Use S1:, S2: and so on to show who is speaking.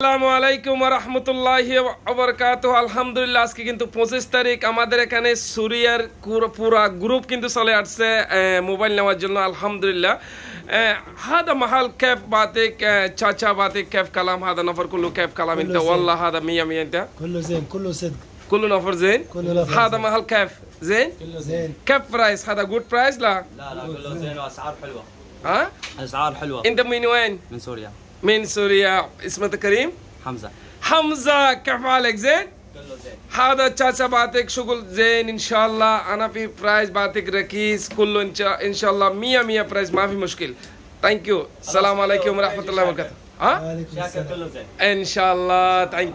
S1: আসসালামু আলাইকুম রহমতুল্লাহি আবরকাত আলহামদুলিল্লাহ আজকে কিন্তু পঁচিশ তারিখ আমাদের এখানে সুরিয়ার পুরা গ্রুপ কিন্তু চলে আসছে মোবাইল নেওয়ার জন্য আলহামদুলিল্লাহ হাদা মাহাল ক্যাব বাতে চাচা বাতে ক্যাব কালাম হাদা নফর কুল্লু ক্যাব কালাম ইনতা ওয়াল্লাহ হাদা মিয়া মিয়া ইনতা কুল্লু জেন কুল্লু সেদ কুল্লু নফর জেন হাদা মাহাল ক্যাব জেন ক্যাব প্রাইস হাদা গুড প্রাইস লা لا لا كله زين واسعار حلوه ها اسعار حلوه انت من وين من سوريا من سوريا اسمه كريم حمزة حمزة كيف حالك زين؟ هذا تشاتشا باتك شغل زين ان شاء الله انا في برايز باتك ركيز كله ان شاء الله 100 100 برايز ما في مشكل ثانك يو السلام عليكم ورحمه الله وبركاته ها ان شاء الله ثانك